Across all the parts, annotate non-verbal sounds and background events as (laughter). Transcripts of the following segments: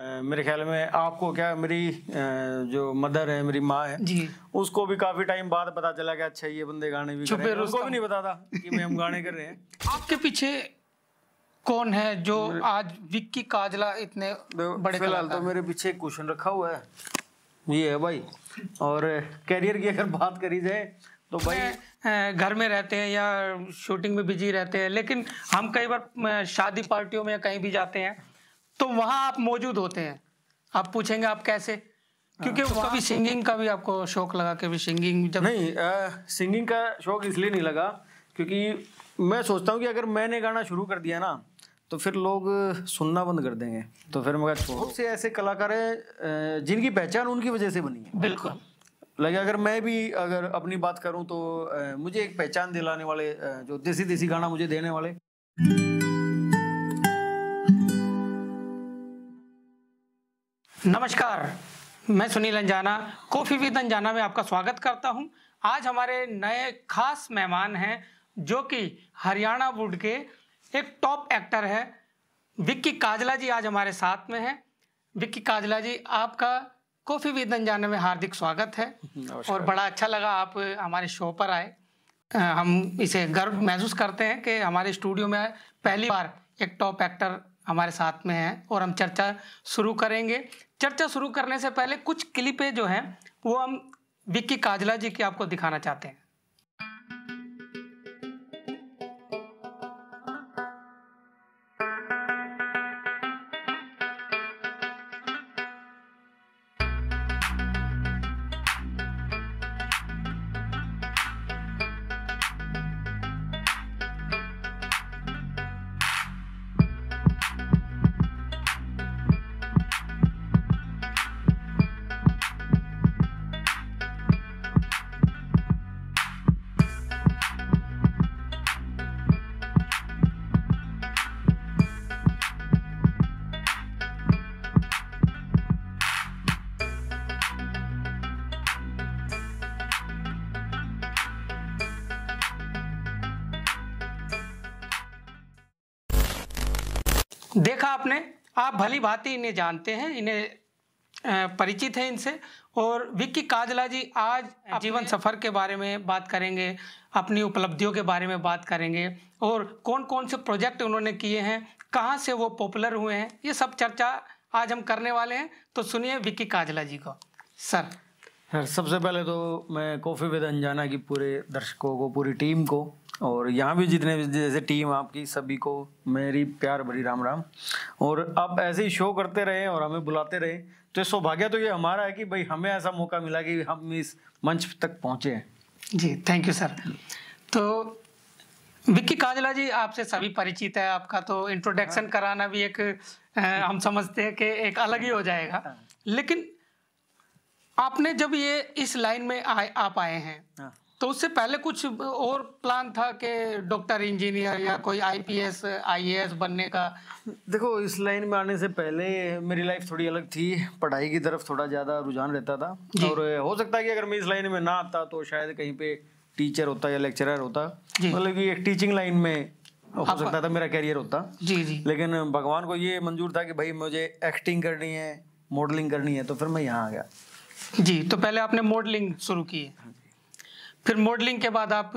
मेरे ख्याल में आपको क्या मेरी जो मदर है मेरी माँ है जी उसको भी काफी टाइम बाद पता चला कि अच्छा ये बंदे गाने भी छुपे तो उसको भी नहीं पता था कि मैं हम गाने कर रहे हैं (laughs) आपके पीछे कौन है जो आज विक्की काजला इतने तो बड़े फिलहाल तो मेरे पीछे क्वेश्चन रखा हुआ है ये है भाई और कैरियर की अगर बात करी जाए तो भाई घर में रहते हैं या शूटिंग में बिजी रहते हैं लेकिन हम कई बार शादी पार्टियों में या कहीं भी जाते हैं तो वहाँ आप मौजूद होते हैं आप पूछेंगे आप कैसे क्योंकि हाँ, तो कभी सिंगिंग का भी आपको शौक लगा भी सिंगिंग जब नहीं आ, सिंगिंग का शौक इसलिए नहीं लगा क्योंकि मैं सोचता हूँ कि अगर मैंने गाना शुरू कर दिया ना तो फिर लोग सुनना बंद कर देंगे तो फिर मगर बहुत से ऐसे कलाकार हैं जिनकी पहचान उनकी वजह से बनी है बिल्कुल लगे अगर मैं भी अगर अपनी बात करूं तो मुझे एक पहचान दिलाने वाले जो देसी देसी गाना मुझे देने वाले नमस्कार मैं सुनील अंजाना कॉफ़ी विद अंजाना में आपका स्वागत करता हूं आज हमारे नए खास मेहमान हैं जो कि हरियाणा वुड के एक टॉप एक्टर है विक्की काजला जी आज हमारे साथ में हैं विक्की काजला जी आपका कॉफ़ी विद अंजाना में हार्दिक स्वागत है और बड़ा अच्छा लगा आप हमारे शो पर आए हम इसे गर्व महसूस करते हैं कि हमारे स्टूडियो में पहली बार एक टॉप एक्टर हमारे साथ में हैं और हम चर्चा शुरू करेंगे चर्चा शुरू करने से पहले कुछ क्लिपें जो हैं वो हम विक्की काजला जी की आपको दिखाना चाहते हैं देखा आपने आप भली भांति इन्हें जानते हैं इन्हें परिचित हैं इनसे और विक्की काजला जी आज जीवन सफ़र के बारे में बात करेंगे अपनी उपलब्धियों के बारे में बात करेंगे और कौन कौन से प्रोजेक्ट उन्होंने किए हैं कहाँ से वो पॉपुलर हुए हैं ये सब चर्चा आज हम करने वाले हैं तो सुनिए विक्की काजला जी को सर सर सबसे पहले तो मैं कॉफ़ी विद अनजाना की पूरे दर्शकों को पूरी टीम को और यहाँ भी जितने भी जैसे टीम आपकी सभी को मेरी प्यार भरी राम राम और आप ऐसे ही शो करते रहे और हमें बुलाते रहे तो सौभाग्य तो ये हमारा है कि भाई हमें ऐसा मौका मिला कि हम इस मंच तक पहुँचे हैं जी थैंक यू सर तो विक्की काजला जी आपसे सभी परिचित है आपका तो इंट्रोडक्शन हाँ। कराना भी एक हम समझते हैं कि एक अलग ही हो जाएगा हाँ। लेकिन आपने जब ये इस लाइन में आ, आप आए हैं हाँ। तो उससे पहले कुछ और प्लान था कि डॉक्टर इंजीनियर या कोई आईपीएस आईएएस बनने का देखो इस लाइन में आने से पहले मेरी लाइफ थोड़ी अलग थी पढ़ाई की तरफ थोड़ा ज़्यादा रुझान रहता था और हो सकता है कि अगर मैं इस लाइन में ना आता तो शायद कहीं पे टीचर होता या लेक्चरर होता मतलब कि एक टीचिंग लाइन में हो सकता था मेरा कैरियर होता जी जी लेकिन भगवान को ये मंजूर था कि भाई मुझे एक्टिंग करनी है मॉडलिंग करनी है तो फिर मैं यहाँ आ गया जी तो पहले आपने मॉडलिंग शुरू की फिर मॉडलिंग के बाद आप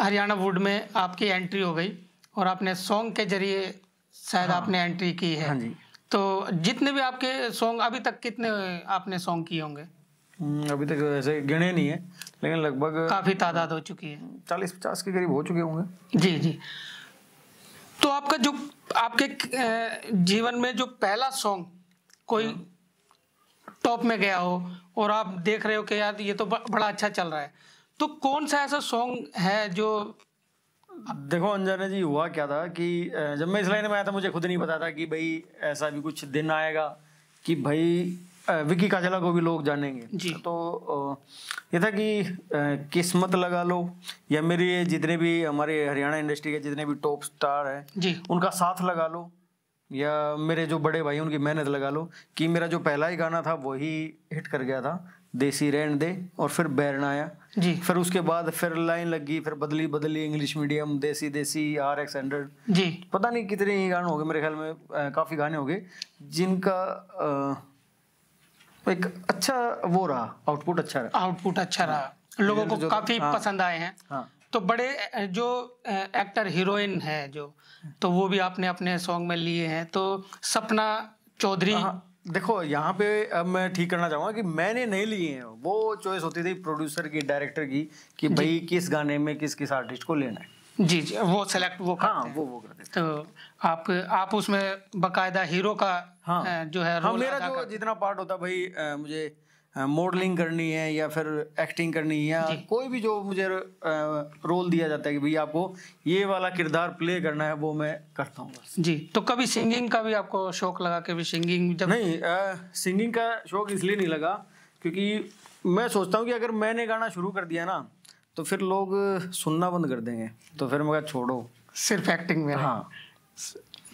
हरियाणा वुड में आपकी एंट्री हो गई और आपने सॉन्ग के जरिए शायद हाँ, आपने एंट्री की है हाँ जी तो जितने भी आपके सॉन्ग अभी तक कितने आपने सॉन्ग किए होंगे हम्म, अभी तक ऐसे गिने नहीं है लेकिन लगभग काफ़ी तादाद हो चुकी है चालीस पचास के करीब हो चुके होंगे जी जी तो आपका जो आपके जीवन में जो पहला सॉन्ग कोई हाँ। टॉप में गया हो और आप देख रहे हो कि यार ये तो बड़ा अच्छा चल रहा है तो कौन सा ऐसा सॉन्ग है जो देखो अंजन जी हुआ क्या था कि जब मैं इस लाइन में आया था मुझे खुद नहीं पता था कि भाई ऐसा भी कुछ दिन आएगा कि भाई विकी काजला को भी लोग जानेंगे जी। तो ये था कि किस्मत लगा लो या मेरे जितने भी हमारे हरियाणा इंडस्ट्री के जितने भी टॉप स्टार हैं उनका साथ लगा लो या मेरे जो बड़े भाई उनकी मेहनत लगा लो कि मेरा जो पहला ही गाना था वही हिट कर गया था देसी रैन दे और फिर बैरन आया जी फिर उसके बाद फिर लाइन लगी फिर बदली बदली इंग्लिश मीडियम देसी देसी आर एक्स हंड्रेड जी पता नहीं कितने ही गाने हो गए मेरे ख्याल में आ, काफ़ी गाने हो गए जिनका आ, एक अच्छा वो रहा आउटपुट अच्छा रहा आउटपुट अच्छा रहा हाँ। लोगों को काफ़ी हाँ, पसंद आए हैं हाँ तो बड़े जो एक्टर हीरोइन है जो तो वो भी आपने अपने सॉन्ग में लिए हैं तो सपना चौधरी हाँ, देखो यहाँ पे अब मैं ठीक करना चाहूँगा कि मैंने नहीं लिए हैं वो चॉइस होती थी प्रोड्यूसर की डायरेक्टर की कि भाई किस गाने में किस किस आर्टिस्ट को लेना है जी जी वो सेलेक्ट वो हाँ वो वो करते तो आप आप उसमें बकायदा हीरो का हाँ, जो है रोल हाँ, मेरा जो जितना पार्ट होता भाई मुझे मॉडलिंग करनी है या फिर एक्टिंग करनी है या कोई भी जो मुझे रोल दिया जाता है कि भैया आपको ये वाला किरदार प्ले करना है वो मैं करता हूँ जी तो कभी सिंगिंग का भी आपको शौक लगा कभी सिंगिंग जब नहीं आ, सिंगिंग का शौक इसलिए नहीं लगा क्योंकि मैं सोचता हूँ कि अगर मैंने गाना शुरू कर दिया ना तो फिर लोग सुनना बंद कर देंगे तो फिर मैं छोड़ो सिर्फ एक्टिंग में हाँ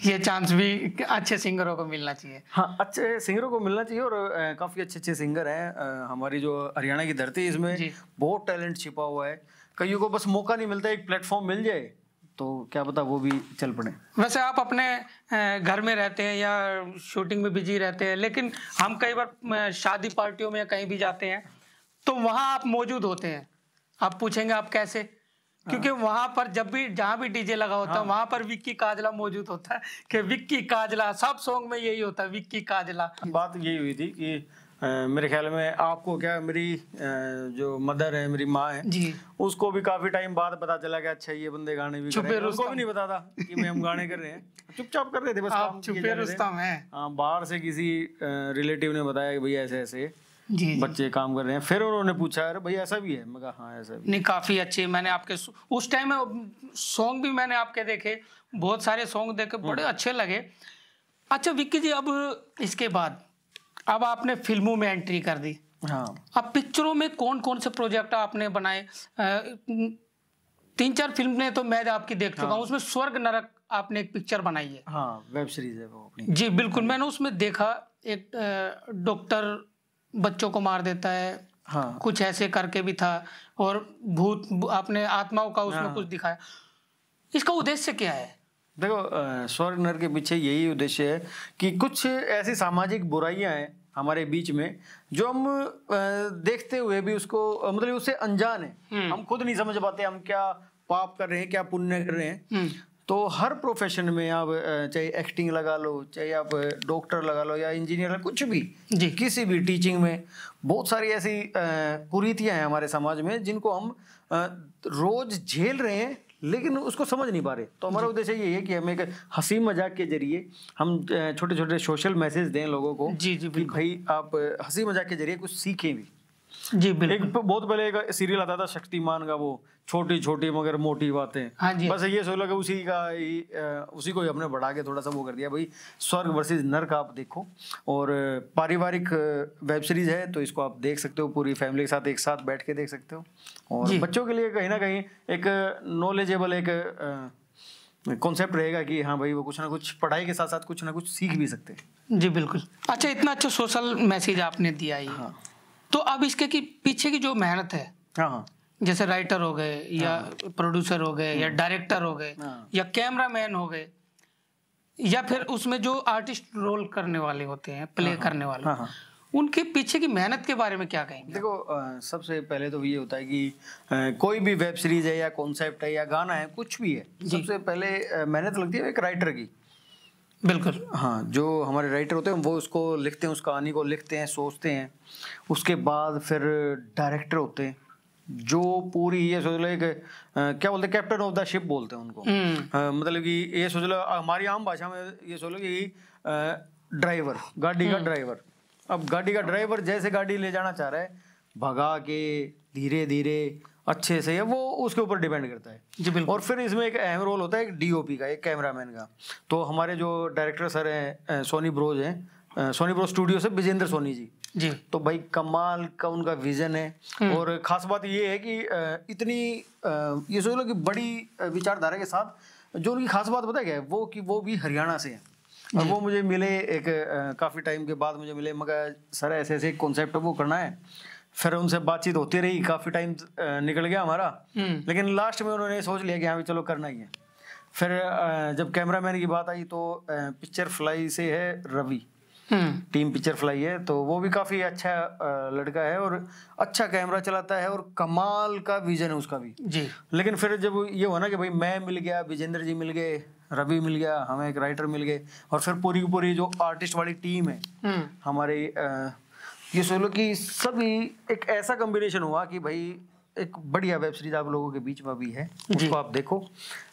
ये चांस भी अच्छे सिंगरों को मिलना चाहिए हाँ अच्छे सिंगरों को मिलना चाहिए और काफ़ी अच्छे अच्छे सिंगर हैं हमारी जो हरियाणा की धरती है इसमें बहुत टैलेंट छिपा हुआ है कईयों को बस मौका नहीं मिलता एक प्लेटफॉर्म मिल जाए तो क्या पता वो भी चल पड़े वैसे आप अपने घर में रहते हैं या शूटिंग में बिजी रहते हैं लेकिन हम कई बार शादी पार्टियों में या कहीं भी जाते हैं तो वहाँ आप मौजूद होते हैं आप पूछेंगे आप कैसे क्योंकि हाँ। वहां पर जब भी जहां भी डीजे लगा होता है हाँ। वहां पर विक्की काजला मौजूद होता है कि विक्की काजला सब सॉन्ग में यही होता है विक्की काजला बात यही हुई थी कि मेरे ख्याल में आपको क्या मेरी जो मदर है मेरी माँ है जी उसको भी काफी टाइम बाद पता चला कि अच्छा ये बंदे गाने भी छुपे उसको भी नहीं पता था कि मैं हम गाने कर रहे हैं चुपचाप कर रहे थे बस छुपे रुस्तम है बाहर से किसी रिलेटिव ने बताया कि भैया ऐसे ऐसे जी बच्चे काम कर रहे हैं फिर उन्होंने पूछा अरे भाई ऐसा भी है मैं कहा हाँ ऐसा भी नहीं काफ़ी अच्छे मैंने आपके उस टाइम में सॉन्ग भी मैंने आपके देखे बहुत सारे सॉन्ग देखे हम्म। बड़े अच्छे लगे अच्छा विक्की जी अब इसके बाद अब आपने फिल्मों में एंट्री कर दी हाँ अब पिक्चरों में कौन कौन से प्रोजेक्ट आपने बनाए तीन चार फिल्म ने तो मैं आपकी देख चुका हूँ हाँ। उसमें स्वर्ग नरक आपने एक पिक्चर बनाई है हाँ वेब सीरीज है वो अपनी जी बिल्कुल मैंने उसमें देखा एक डॉक्टर बच्चों को मार देता है हाँ कुछ ऐसे करके भी था और भूत आपने आत्माओं का उसमें हाँ। कुछ दिखाया इसका उद्देश्य क्या है देखो स्वर्ग नर के पीछे यही उद्देश्य है कि कुछ ऐसी सामाजिक बुराइयां हैं हमारे बीच में जो हम देखते हुए भी उसको मतलब उससे अनजान है हम्म। हम खुद नहीं समझ पाते हम क्या पाप कर रहे हैं क्या पुण्य कर रहे हैं हम्म। तो हर प्रोफेशन में आप चाहे एक्टिंग लगा लो चाहे आप डॉक्टर लगा लो या इंजीनियर कुछ भी जी किसी भी टीचिंग में बहुत सारी ऐसी कुरीतियाँ हैं हमारे समाज में जिनको हम रोज़ झेल रहे हैं लेकिन उसको समझ नहीं पा रहे तो हमारा उद्देश्य ये है कि हम एक हंसी मजाक के जरिए हम छोटे छोटे सोशल मैसेज दें लोगों को जी जी बिल्कुल भाई आप हंसी मजाक के जरिए कुछ सीखें भी जी बिल्कुल एक बहुत पहले एक सीरियल आता था शक्तिमान का वो छोटी छोटी मगर मोटी बातें हाँ जी बस ये सोच लगा उसी का ही उसी को ही हमने बढ़ा के थोड़ा सा वो कर दिया भाई स्वर्ग वर्सेस नर्क आप देखो और पारिवारिक वेब सीरीज है तो इसको आप देख सकते हो पूरी फैमिली के साथ एक साथ बैठ के देख सकते हो और बच्चों के लिए कहीं ना कहीं एक नॉलेजेबल एक कॉन्सेप्ट रहेगा कि हाँ भाई वो कुछ ना कुछ पढ़ाई के साथ साथ कुछ ना कुछ सीख भी सकते हैं जी बिल्कुल अच्छा इतना अच्छा सोशल मैसेज आपने दिया ही हाँ। तो अब इसके की पीछे की जो मेहनत है हाँ हाँ जैसे राइटर हो गए या प्रोड्यूसर हाँ। हो गए या डायरेक्टर हाँ। हो गए हाँ। या कैमरा मैन हो गए या फिर उसमें जो आर्टिस्ट रोल करने वाले होते हैं प्ले करने वाले उनके पीछे की मेहनत के बारे में क्या कहेंगे देखो सबसे पहले तो ये होता है कि कोई भी वेब सीरीज है या कॉन्सेप्ट है या गाना है कुछ भी है सबसे पहले मेहनत लगती है एक राइटर की बिल्कुल हाँ जो हमारे राइटर होते हैं वो उसको लिखते हैं उस कहानी को लिखते हैं सोचते हैं उसके बाद फिर डायरेक्टर होते हैं जो पूरी ये सोच लो एक क्या बोलते कैप्टन ऑफ द शिप बोलते हैं उनको आ, हम्म। मतलब कि ये सोच लो हमारी आम भाषा में ये सोच लो कि ड्राइवर गाड़ी का ड्राइवर हम्म। अब गाड़ी का ड्राइवर जैसे गाड़ी ले जाना चाह रहा है भगा के धीरे धीरे अच्छे से है वो उसके ऊपर डिपेंड करता है जी बिल्कुल और फिर इसमें एक अहम रोल होता है एक डीओपी का एक कैमरामैन का तो हमारे जो डायरेक्टर सर हैं सोनी ब्रोज हैं सोनी ब्रोज स्टूडियो से विजेंद्र सोनी जी जी तो भाई कमाल का उनका विजन है हम्म। और खास बात ये है कि इतनी ये सोच लो कि बड़ी विचारधारा के साथ जो उनकी खास बात बताया गया है वो कि वो भी हरियाणा से है और वो मुझे मिले एक काफ़ी टाइम के बाद मुझे मिले मगर सर ऐसे ऐसे कॉन्सेप्ट वो करना है फिर उनसे बातचीत होती रही काफ़ी टाइम निकल गया हमारा हम्म। लेकिन लास्ट में उन्होंने सोच लिया कि हाँ भाई चलो करना ही है फिर जब कैमरामैन की बात आई तो पिक्चर फ्लाई से है रवि टीम पिक्चर फ्लाई है तो वो भी काफ़ी अच्छा लड़का है और अच्छा कैमरा चलाता है और कमाल का विजन है उसका भी जी लेकिन फिर जब ये हुआ ना कि भाई मैं मिल गया विजेंद्र जी मिल गए रवि मिल गया हमें एक राइटर मिल गए और फिर पूरी की पूरी जो आर्टिस्ट वाली टीम है हम्म। हमारे ये सोलो की सभी एक ऐसा कम्बिनेशन हुआ कि भाई एक बढ़िया वेब सीरीज आप लोगों के बीच में भी है उसको आप देखो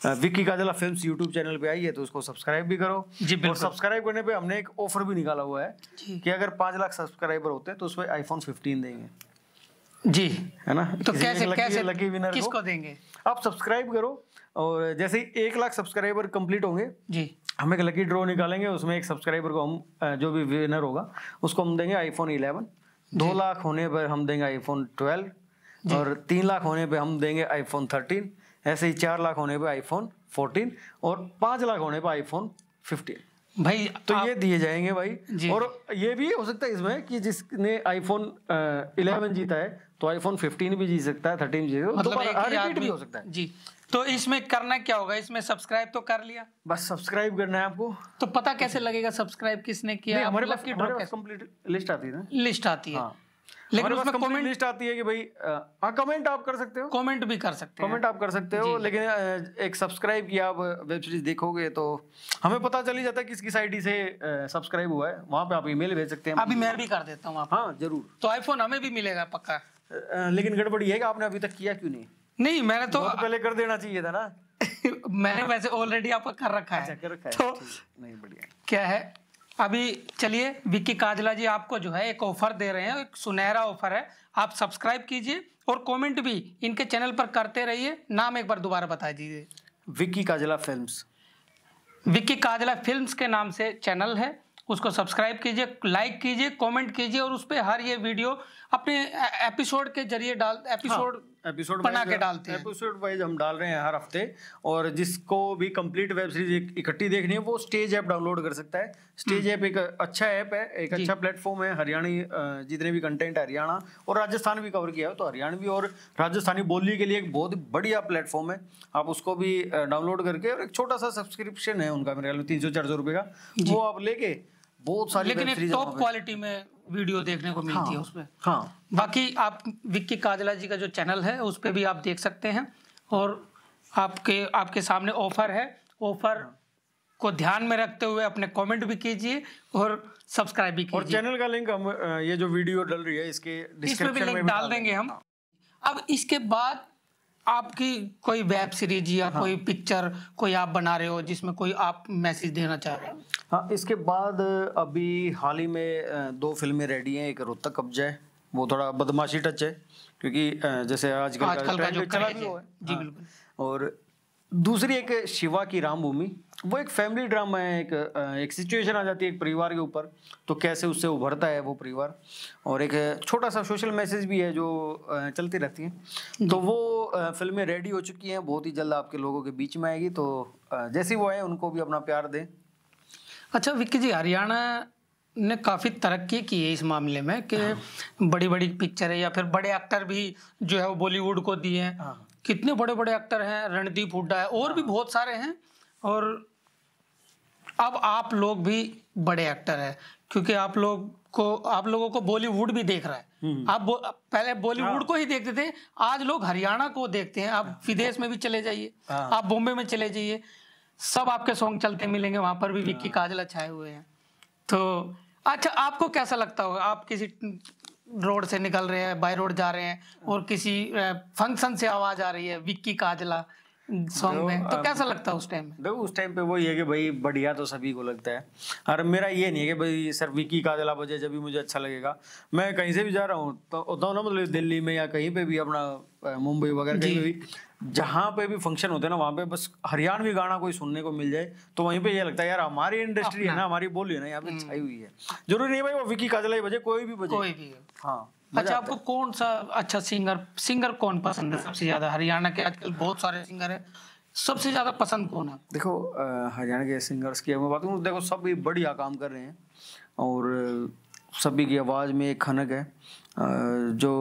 Vicky Kajla film YouTube channel पे आई है तो उसको सब्सक्राइब भी करो जी और सब्सक्राइब करने पे हमने एक ऑफर भी निकाला हुआ है कि अगर पांच लाख सब्सक्राइबर होते हैं तो उसमें आईफोन फिफ्टीन देंगे जी है ना तो कैसे लकी, कैसे लकी विनर किसको देंगे आप सब्सक्राइब करो और जैसे ही एक लाख सब्सक्राइबर कंप्लीट होंगे जी हम एक लकी ड्रॉ निकालेंगे उसमें एक सब्सक्राइबर को हम जो भी विनर होगा उसको हम देंगे आईफोन 11 दो लाख होने पर हम देंगे आईफोन 12 और तीन लाख होने पे हम देंगे आईफोन थर्टीन ऐसे ही चार लाख होने पे आईफोन फोर्टीन और पाँच लाख होने पे आईफोन फिफ्टीन भाई तो आप... ये दिए जाएंगे भाई और ये भी हो सकता है इसमें कि जिसने आईफोन इलेवन जीता है तो आईफोन फिफ्टीन भी जीत सकता है थर्टीन जीत तो मतलब भी हो सकता है जी तो इसमें करना क्या होगा इसमें सब्सक्राइब तो कर लिया बस सब्सक्राइब करना है आपको तो पता कैसे लगेगा सब्सक्राइब किसने किया मतलब हमारे पास की लिस्ट आती है लिस्ट आती है हाँ। लेकिन उसमें कमेंट लिस्ट आती है कि भाई हाँ कमेंट आप कर सकते हो कमेंट भी कर सकते हो कमेंट आप कर सकते हो लेकिन एक सब्सक्राइब की आप वेब सीरीज देखोगे तो हमें पता चल ही जाता है किसकी साइड से सब्सक्राइब हुआ है वहां पे आप ईमेल भेज सकते हैं अभी मैं भी कर देता हूँ आप हाँ जरूर तो आईफोन हमें भी मिलेगा पक्का लेकिन गड़बड़ी है कि आपने अभी तक किया क्यों नहीं नहीं मैंने तो पहले कर देना चाहिए था ना (laughs) मैंने वैसे ऑलरेडी आपका कर रखा है अच्छा, कर रखा है तो नहीं बढ़िया क्या है अभी चलिए विक्की काजला जी आपको जो है एक ऑफर दे रहे हैं एक सुनहरा ऑफर है आप सब्सक्राइब कीजिए और कमेंट भी इनके चैनल पर करते रहिए नाम एक बार दोबारा बता दीजिए विक्की काजला फिल्म्स विक्की काजला फिल्म्स के नाम से चैनल है उसको सब्सक्राइब कीजिए लाइक कीजिए कमेंट कीजिए और उस पर हर ये वीडियो अपने एपिसोड के जरिए डाल एपिसोड हाँ। एपिसोड बना के डालते हैं एपिसोड वाइज हम डाल रहे हैं हर हफ्ते और जिसको भी कंप्लीट वेब सीरीज इकट्ठी देखनी है वो स्टेज ऐप डाउनलोड कर सकता है स्टेज हम्म। ऐप एक अच्छा ऐप है एक अच्छा प्लेटफॉर्म है हरियाणी जितने भी कंटेंट है हरियाणा और राजस्थान भी कवर किया है तो हरियाणवी और राजस्थानी बोली के लिए एक बहुत बढ़िया प्लेटफॉर्म है आप उसको भी डाउनलोड करके और एक छोटा सा सब्सक्रिप्शन है उनका मेरे ख्याल में तीन सौ चार सौ रुपये का वो आप लेके बहुत सारी लेकिन टॉप क्वालिटी में वीडियो देखने को मिलती हाँ, है उसमें हाँ बाकी आप विक्की काजला जी का जो चैनल है उस पर भी आप देख सकते हैं और आपके आपके सामने ऑफर है ऑफर हाँ। को ध्यान में रखते हुए अपने कमेंट भी कीजिए और सब्सक्राइब भी कीजिए और चैनल का लिंक हम ये जो वीडियो डल रही है इसके डिस्क्रिप्शन इस में भी लिंक डाल देंगे हम हाँ। अब इसके बाद आपकी कोई वेब सीरीज या हाँ। कोई पिक्चर कोई आप बना रहे हो जिसमें कोई आप मैसेज देना चाह रहे हो हाँ इसके बाद अभी हाल ही में दो फिल्में रेडी हैं एक रोहतक कब्जा है वो थोड़ा बदमाशी टच है क्योंकि जैसे आजकल कल का चला भी है जी हाँ, बिल्कुल और दूसरी एक शिवा की राम भूमि वो एक फैमिली ड्रामा है एक एक सिचुएशन आ जाती है एक परिवार के ऊपर तो कैसे उससे उभरता है वो परिवार और एक छोटा सा सोशल मैसेज भी है जो चलती रहती है तो वो फिल्में रेडी हो चुकी हैं बहुत ही जल्द आपके लोगों के बीच में आएगी तो जैसे वो आए उनको भी अपना प्यार दें अच्छा विक्की जी हरियाणा ने काफ़ी तरक्की की है इस मामले में कि हाँ। बड़ी बड़ी पिक्चर है या फिर बड़े एक्टर भी जो है वो बॉलीवुड को दिए हैं हाँ। कितने बड़े बड़े एक्टर हैं रणदीप हुड्डा है और भी हाँ। बहुत सारे हैं और अब आप लोग भी बड़े एक्टर हैं क्योंकि आप लोग को आप लोगों को बॉलीवुड भी देख रहा है हम्म। आप बो, पहले बॉलीवुड को ही देखते थे आज लोग हरियाणा को देखते हैं आप विदेश में भी चले जाइए आप बॉम्बे में चले जाइए सब आपके सॉन्ग चलते मिलेंगे वहां पर भी विक्की हाँ। काजल अच्छाए हुए हैं तो अच्छा आपको कैसा लगता होगा आप किसी रोड से निकल रहे हैं बाय रोड जा रहे हैं और किसी फंक्शन से आवाज़ आ रही है विक्की काजला सॉन्ग तो में तो कैसा लगता उस टाइम देखो उस टाइम पे कि भाई बढ़िया तो सभी को लगता है और मेरा ये नहीं है कि भाई सर विकी का दिला बजे जब भी मुझे अच्छा लगेगा मैं कहीं से भी जा रहा हूँ तो होता ना मतलब दिल्ली में या कहीं पे भी अपना मुंबई वगैरह कहीं पे भी जहाँ पे भी फंक्शन होते हैं ना वहाँ पे बस हरियाणवी गाना कोई सुनने को मिल जाए तो वहीं पे ये लगता है यार हमारी इंडस्ट्री है ना हमारी बोली है ना यहाँ पे हम्म। छाई हुई है जरूरी नहीं भाई वो विकी काजला ही बजे कोई भी बजे कोई भी हाँ अच्छा आपको कौन सा अच्छा सिंगर सिंगर कौन पसंद है सबसे ज्यादा हरियाणा के आजकल बहुत सारे सिंगर हैं सबसे ज्यादा पसंद कौन है देखो हरियाणा के सिंगर्स की मैं बात करूँ देखो सब भी बढ़िया काम कर रहे हैं और सभी की आवाज़ में एक खनक है जो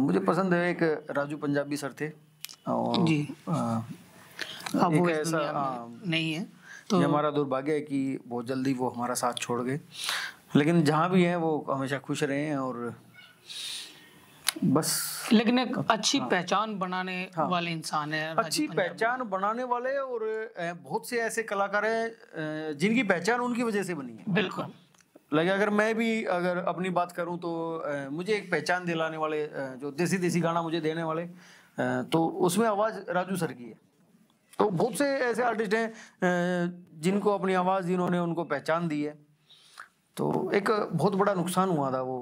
मुझे पसंद है एक राजू पंजाबी सर थे और जी अब हाँ, वो ऐसा हाँ। नहीं है तो ये हमारा दुर्भाग्य है कि बहुत जल्दी वो हमारा साथ छोड़ गए लेकिन जहाँ भी हैं वो हमेशा खुश रहे हैं और बस लेकिन एक अच्छी हाँ, पहचान बनाने हाँ, वाले इंसान है अच्छी पहचान बनाने वाले और बहुत से ऐसे कलाकार हैं जिनकी पहचान उनकी वजह से बनी है बिल्कुल लगे अगर मैं भी अगर अपनी बात करूं तो मुझे एक पहचान दिलाने वाले जो देसी देसी गाना मुझे देने वाले तो उसमें आवाज़ राजू सर की है तो बहुत से ऐसे आर्टिस्ट हैं जिनको अपनी आवाज़ जिन्होंने उनको पहचान दी है तो एक बहुत बड़ा नुकसान हुआ था वो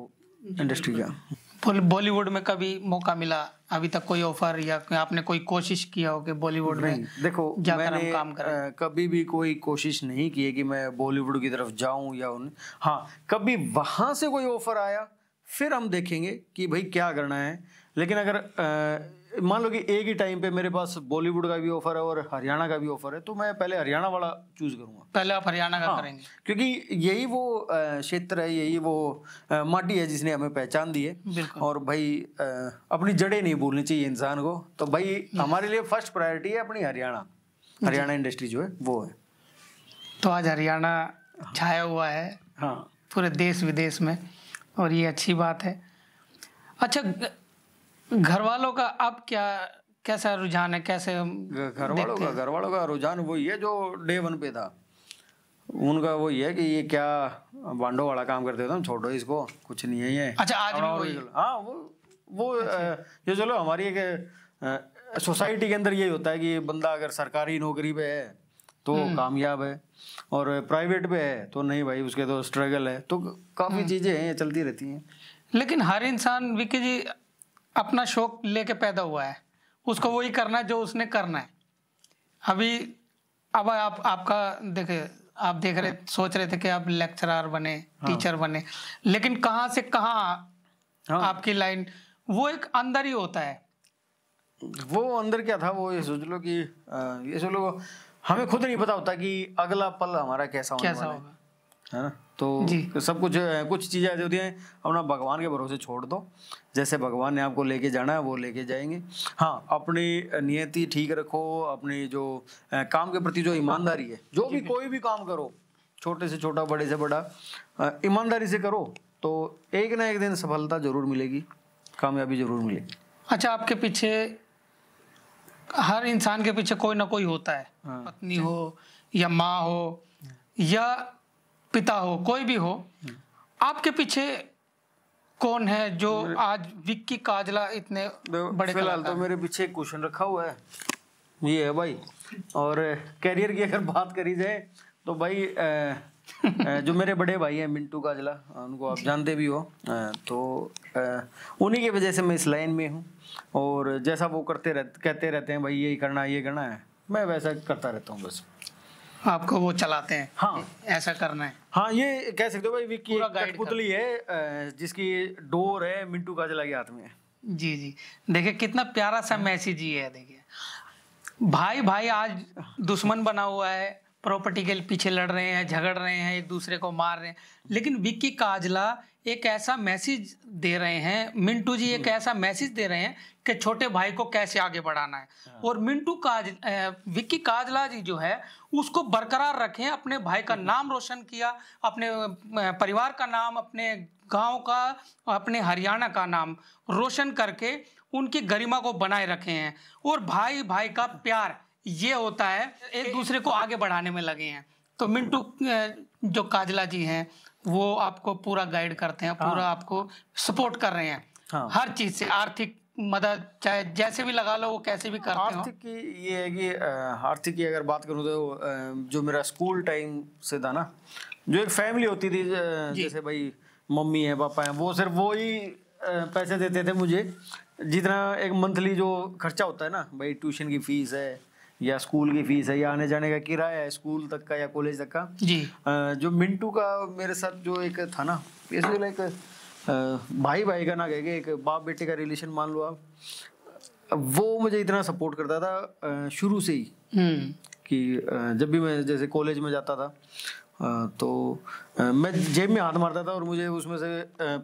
इंडस्ट्री का बॉलीवुड में कभी मौका मिला अभी तक कोई ऑफर या आपने कोई कोशिश किया हो कि बॉलीवुड में देखो जाकर मैंने, हम काम करें कभी भी कोई कोशिश नहीं की है कि मैं बॉलीवुड की तरफ जाऊं या उन हाँ कभी वहाँ से कोई ऑफर आया फिर हम देखेंगे कि भाई क्या करना है लेकिन अगर आ, मान लो कि एक ही टाइम पे मेरे पास बॉलीवुड का भी ऑफर है और हरियाणा का भी ऑफर है तो मैं पहले हरियाणा वाला चूज करूंगा पहले आप हरियाणा का हाँ, करेंगे क्योंकि यही वो क्षेत्र है यही वो माटी है जिसने हमें पहचान दी है और भाई अपनी जड़ें नहीं भूलनी चाहिए इंसान को तो भाई हमारे लिए फर्स्ट प्रायोरिटी है अपनी हरियाणा हरियाणा इंडस्ट्री जो है वो है तो आज हरियाणा हाँ। छाया हुआ है हाँ पूरे देश विदेश में और ये अच्छी बात है अच्छा हम्म। घर वालों का अब क्या कैसा रुझान है कैसे घर वालों का घर वालों का रुझान वही है जो डे वन पे था उनका वो ये है कि ये क्या बांडो वाला काम करते थे हम छोड़ो इसको कुछ नहीं है ये अच्छा आज भी वो हाँ वो वो अच्छा। ये चलो हमारी एक सोसाइटी के अंदर यही होता है कि बंदा अगर सरकारी नौकरी पे है तो हम्म। कामयाब है और प्राइवेट पे है तो नहीं भाई उसके तो स्ट्रगल है तो काफ़ी हम्म। चीज़ें हैं चलती रहती हैं लेकिन हर इंसान विके जी अपना शौक लेके पैदा हुआ है उसको वही करना है जो उसने करना है अभी अब आप आपका देखे आप देख रहे सोच रहे थे कि आप लेक्चरर बने हाँ। टीचर बने लेकिन कहाँ से कहाँ हाँ। आपकी लाइन वो एक अंदर ही होता है वो अंदर क्या था वो ये सोच लो कि ये सोच लो हमें खुद नहीं पता होता कि अगला पल हमारा कैसा होने कैसा होगा है ना तो सब कुछ कुछ चीज़ें ऐसी होती हैं अपना भगवान के भरोसे छोड़ दो जैसे भगवान ने आपको लेके जाना है वो लेके जाएंगे हाँ अपनी नियति ठीक रखो अपनी जो काम के प्रति जो ईमानदारी है जो भी कोई भी काम करो छोटे से छोटा बड़े से बड़ा ईमानदारी से करो तो एक ना एक दिन सफलता जरूर मिलेगी कामयाबी जरूर मिलेगी अच्छा आपके पीछे हर इंसान के पीछे कोई ना कोई होता है हाँ। पत्नी हो या माँ हो या पिता हो कोई भी हो आपके पीछे कौन है जो आज विक्की काजला इतने तो बड़े फिलहाल तो मेरे पीछे क्वेश्चन रखा हुआ है ये है भाई और कैरियर की अगर बात करी जाए तो भाई जो मेरे बड़े भाई हैं मिंटू काजला उनको आप जानते भी हो तो उन्हीं की वजह से मैं इस लाइन में हूँ और जैसा वो करते रह कहते रहते हैं भाई यही करना ये करना है मैं वैसा करता रहता हूँ बस आपको वो चलाते हैं हाँ ऐसा करना है हाँ ये कह सकते हो भाई विक्की पुतली है जिसकी डोर है मिंटू काजला के हाथ में जी जी देखिए कितना प्यारा सा हाँ। मैसेज ये है देखिए भाई भाई आज दुश्मन बना हुआ है प्रॉपर्टी के पीछे लड़ रहे हैं झगड़ रहे हैं एक दूसरे को मार रहे हैं लेकिन विक्की काजला एक ऐसा मैसेज दे रहे हैं मिंटू जी एक हम्म। ऐसा मैसेज दे रहे हैं कि छोटे भाई को कैसे आगे बढ़ाना है हाँ। और मिंटू काज विक्की काजला जी जो है उसको बरकरार रखें अपने भाई का हम्म। नाम रोशन किया अपने परिवार का नाम अपने गांव का अपने हरियाणा का नाम रोशन करके उनकी गरिमा को बनाए रखे हैं और भाई भाई का प्यार ये होता है एक दूसरे को आगे बढ़ाने में लगे हैं तो मिंटू जो काजला जी हैं वो आपको पूरा गाइड करते हैं पूरा हाँ। आपको सपोर्ट कर रहे हैं हाँ। हर चीज से आर्थिक मदद चाहे जैसे भी लगा लो वो कैसे भी करते आर्थिक की ये है कि आर्थिक की अगर बात करूँ तो जो मेरा स्कूल टाइम से था ना जो एक फैमिली होती थी जैसे भाई मम्मी है पापा है वो सिर्फ वो ही पैसे देते थे मुझे जितना एक मंथली जो खर्चा होता है ना भाई ट्यूशन की फीस है या स्कूल की फीस है या आने जाने का किराया है स्कूल तक का या कॉलेज तक का जी जो मिंटू का मेरे साथ जो एक था ना इसलिए लाइक भाई भाई का ना कह के एक बाप बेटे का रिलेशन मान लो आप वो मुझे इतना सपोर्ट करता था शुरू से ही हम्म। कि जब भी मैं जैसे कॉलेज में जाता था तो मैं जेब में हाथ मारता था और मुझे उसमें से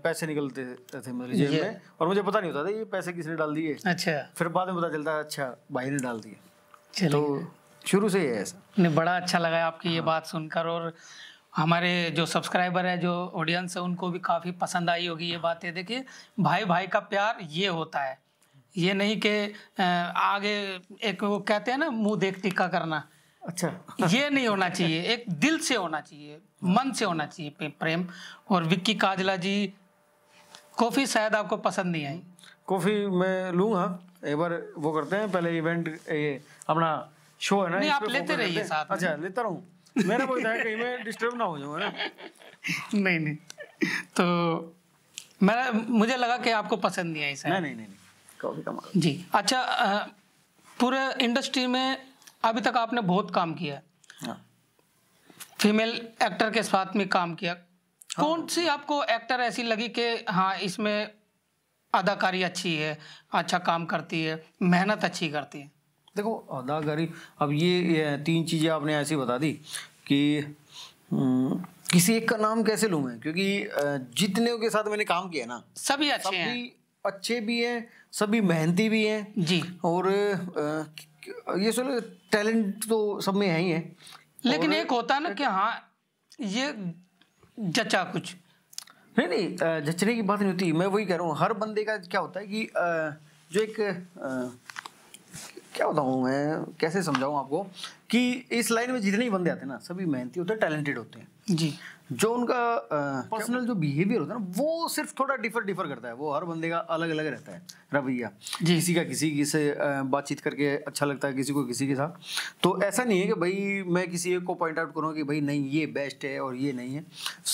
पैसे निकलते थे मेरी जेब में और मुझे पता नहीं होता था ये पैसे किसने डाल दिए अच्छा फिर बाद में पता चलता अच्छा भाई ने डाल दिए तो शुरू से ही है ऐसा नहीं बड़ा अच्छा लगा आपकी ये हाँ। बात सुनकर और हमारे जो सब्सक्राइबर है जो ऑडियंस है उनको भी काफ़ी पसंद आई होगी ये बातें देखिए भाई भाई का प्यार ये होता है ये नहीं कि आगे एक वो कहते हैं ना मुंह देख टिक्का करना अच्छा ये नहीं होना चाहिए एक दिल से होना चाहिए मन से होना चाहिए प्रेम और विक्की काजला जी कॉफ़ी शायद आपको पसंद नहीं आई कॉफ़ी मैं लूँगा एक बार वो करते हैं पहले इवेंट ये अपना शो है ना नहीं आप लेते रहिए साथ अच्छा लेता रहूं मेरा कोई है कहीं मैं डिस्टर्ब ना हो जाऊँ ना नहीं नहीं तो मैं मुझे लगा कि आपको पसंद नहीं आई सर नहीं नहीं नहीं कॉफी का जी अच्छा पूरे इंडस्ट्री में अभी तक आपने बहुत काम किया फीमेल एक्टर हाँ। के साथ में काम किया हाँ। कौन सी आपको एक्टर ऐसी लगी कि हाँ इसमें अदाकारी अच्छी है अच्छा काम करती है मेहनत अच्छी करती है देखो अदाकारी अब ये, तीन चीज़ें आपने ऐसी बता दी कि हम्म, किसी एक का नाम कैसे लूँ मैं क्योंकि जितने के साथ मैंने काम किया ना सभी अच्छे सभी हैं अच्छे भी हैं सभी मेहनती भी हैं जी और ये सुनो टैलेंट तो सब में है ही है लेकिन एक होता ना कि हाँ ये जचा कुछ नहीं नहीं जचने की बात नहीं होती मैं वही कह रहा हूँ हर बंदे का क्या होता है कि जो एक क्या बताऊँ मैं कैसे समझाऊँ आपको कि इस लाइन में जितने ही बंदे आते हैं ना सभी मेहनती होते हैं टैलेंटेड होते हैं जी जो उनका पर्सनल जो बिहेवियर होता है ना वो सिर्फ थोड़ा डिफर डिफर करता है वो हर बंदे का अलग अलग रहता है रवैया जी किसी का किसी से बातचीत करके अच्छा लगता है किसी को किसी के साथ तो ऐसा नहीं है कि भाई मैं किसी एक को पॉइंट आउट करूँ कि भाई नहीं ये बेस्ट है और ये नहीं है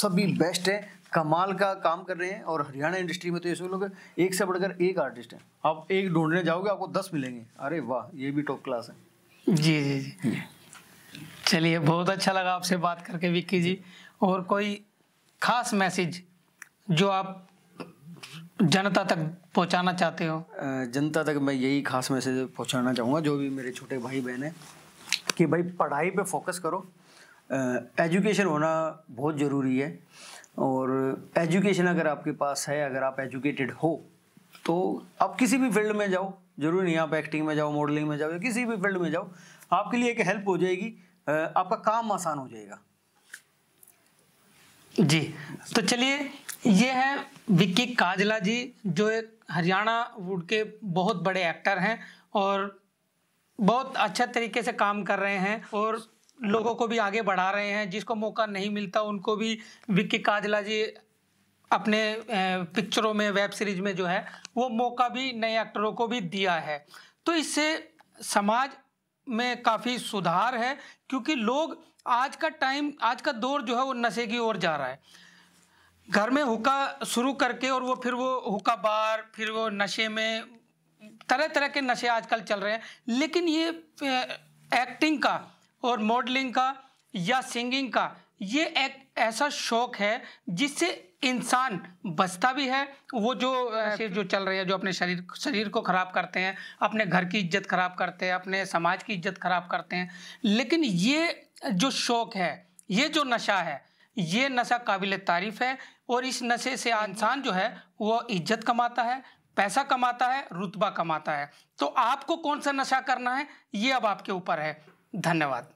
सभी बेस्ट है कमाल का काम कर रहे हैं और हरियाणा इंडस्ट्री में तो ऐसे लोग एक से बढ़कर एक आर्टिस्ट हैं आप एक ढूंढने जाओगे आपको दस मिलेंगे अरे वाह ये भी टॉप क्लास है जी जी जी चलिए बहुत अच्छा लगा आपसे बात करके विक्की जी और कोई खास मैसेज जो आप जनता तक पहुंचाना चाहते हो जनता तक मैं यही खास मैसेज पहुंचाना चाहूँगा जो भी मेरे छोटे भाई बहन हैं कि भाई पढ़ाई पे फोकस करो एजुकेशन होना बहुत ज़रूरी है और एजुकेशन अगर आपके पास है अगर आप एजुकेटेड हो तो आप किसी भी फील्ड में जाओ जरूरी नहीं आप एक्टिंग में जाओ मॉडलिंग में जाओ या किसी भी फील्ड में जाओ आपके लिए एक हेल्प हो जाएगी आपका काम आसान हो जाएगा जी तो चलिए ये है विक्की काजला जी जो एक हरियाणा वुड के बहुत बड़े एक्टर हैं और बहुत अच्छा तरीके से काम कर रहे हैं और लोगों को भी आगे बढ़ा रहे हैं जिसको मौका नहीं मिलता उनको भी विक्की काजला जी अपने पिक्चरों में वेब सीरीज में जो है वो मौका भी नए एक्टरों को भी दिया है तो इससे समाज में काफ़ी सुधार है क्योंकि लोग आज का टाइम आज का दौर जो है वो नशे की ओर जा रहा है घर में हुक्का शुरू करके और वो फिर वो हुक्का बार फिर वो नशे में तरह तरह के नशे आजकल चल रहे हैं लेकिन ये एक्टिंग का और मॉडलिंग का या सिंगिंग का ये एक ऐसा शौक है जिससे इंसान बचता भी है वो जो जो चल रहे है जो अपने शरीर शरीर को ख़राब करते हैं अपने घर की इज्जत ख़राब करते हैं अपने समाज की इज्जत ख़राब करते हैं लेकिन ये जो शौक है ये जो नशा है ये नशा काबिल तारीफ़ है और इस नशे से इंसान जो है वो इज्जत कमाता है पैसा कमाता है रुतबा कमाता है तो आपको कौन सा नशा करना है ये अब आपके ऊपर है धन्यवाद